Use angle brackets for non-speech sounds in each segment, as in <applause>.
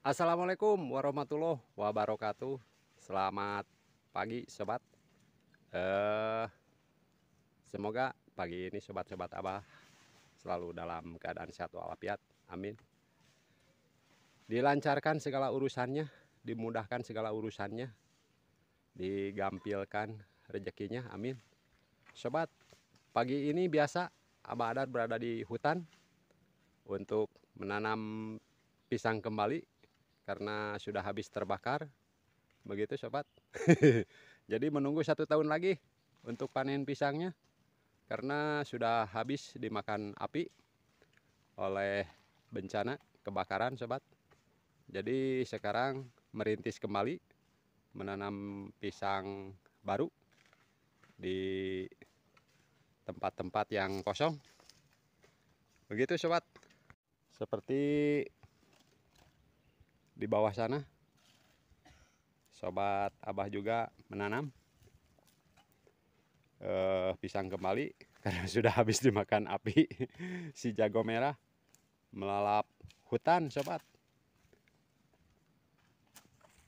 Assalamualaikum warahmatullahi wabarakatuh. Selamat pagi sobat. uh, semoga pagi ini sobat-sobat Abah selalu dalam keadaan sehat walafiat. Amin. Dilancarkan segala urusannya, dimudahkan segala urusannya, digampilkan rezekinya. Amin. Sobat, pagi ini biasa Abah Adat berada di hutan untuk menanam pisang kembali karena sudah habis terbakar begitu sobat <laughs> jadi menunggu satu tahun lagi untuk panen pisangnya karena sudah habis dimakan api oleh bencana kebakaran sobat jadi sekarang merintis kembali menanam pisang baru di tempat-tempat yang kosong begitu sobat seperti di bawah sana sobat abah juga menanam eh, pisang kembali <laughs> karena sudah habis dimakan api <laughs> si jago merah melalap hutan sobat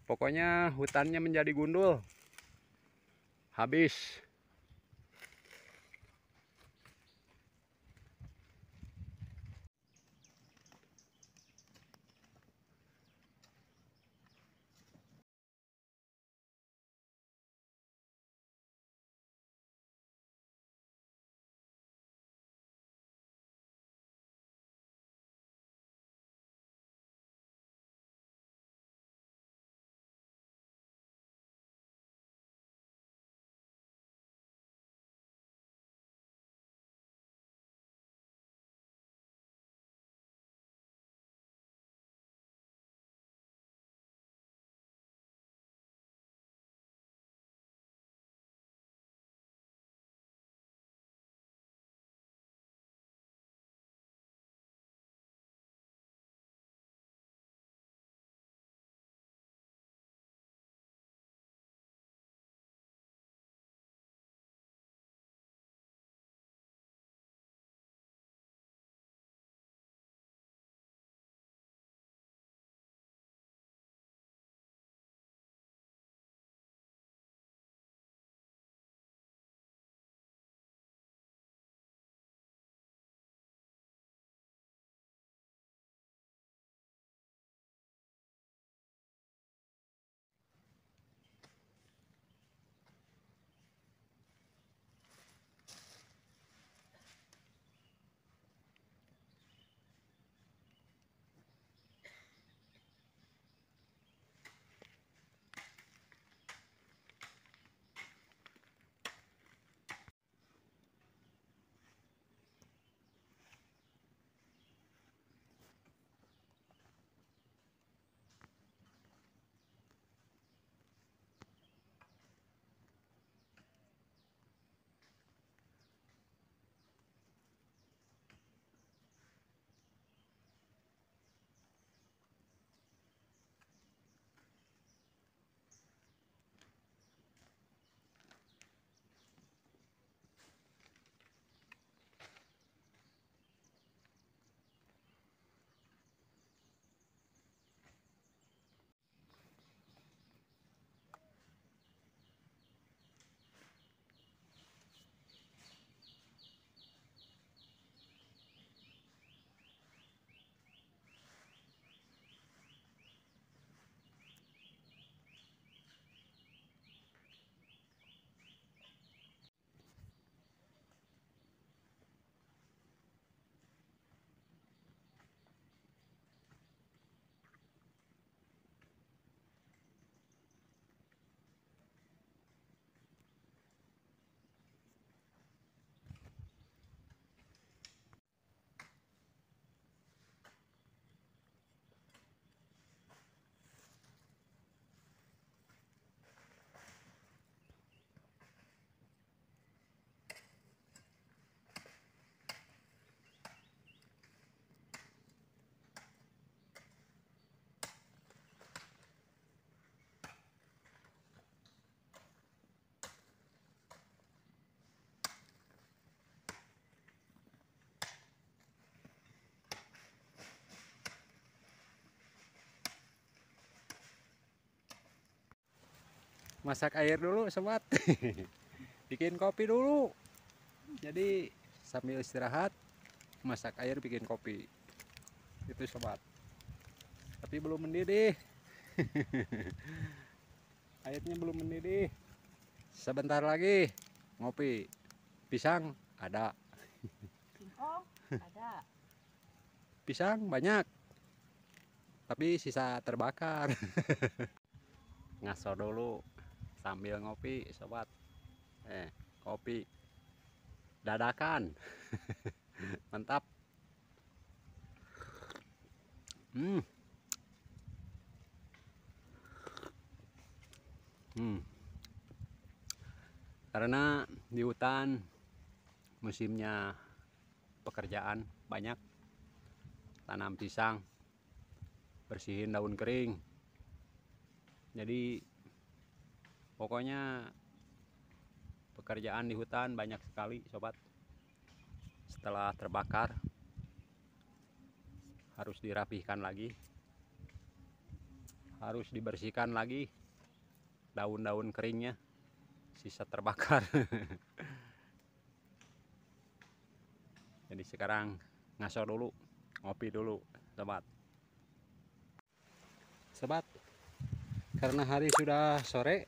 pokoknya hutannya menjadi gundul habis masak air dulu sobat <laughs> bikin kopi dulu jadi sambil istirahat masak air bikin kopi itu sobat tapi belum mendidih <laughs> airnya belum mendidih sebentar lagi ngopi pisang ada ada pisang banyak tapi sisa terbakar <laughs> ngaso dulu sambil ngopi sobat eh kopi dadakan <laughs> mantap hmm hmm karena di hutan musimnya pekerjaan banyak tanam pisang bersihin daun kering jadi pokoknya pekerjaan di hutan banyak sekali sobat setelah terbakar harus dirapihkan lagi harus dibersihkan lagi daun-daun keringnya sisa terbakar <laughs> jadi sekarang ngaso dulu ngopi dulu sobat sobat karena hari sudah sore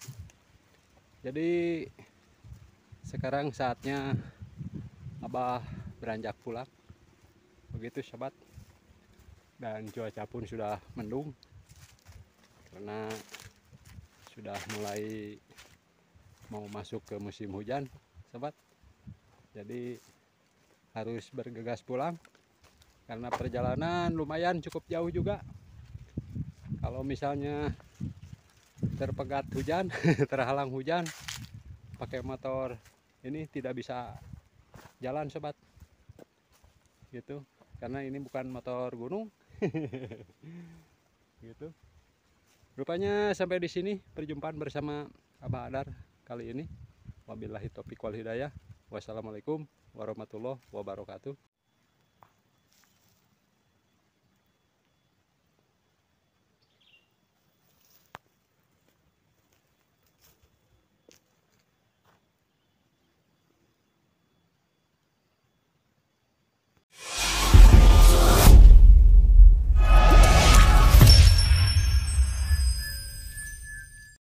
jadi sekarang saatnya Abah beranjak pulang begitu sobat dan cuaca pun sudah mendung karena sudah mulai mau masuk ke musim hujan sobat jadi harus bergegas pulang karena perjalanan lumayan cukup jauh juga kalau misalnya terpegat hujan <laughs> terhalang hujan pakai motor ini tidak bisa jalan sobat gitu karena ini bukan motor gunung <laughs> gitu rupanya sampai di sini perjumpaan bersama Abah Adar kali ini wabillahi topik wal hidayah wassalamualaikum warahmatullahi wabarakatuh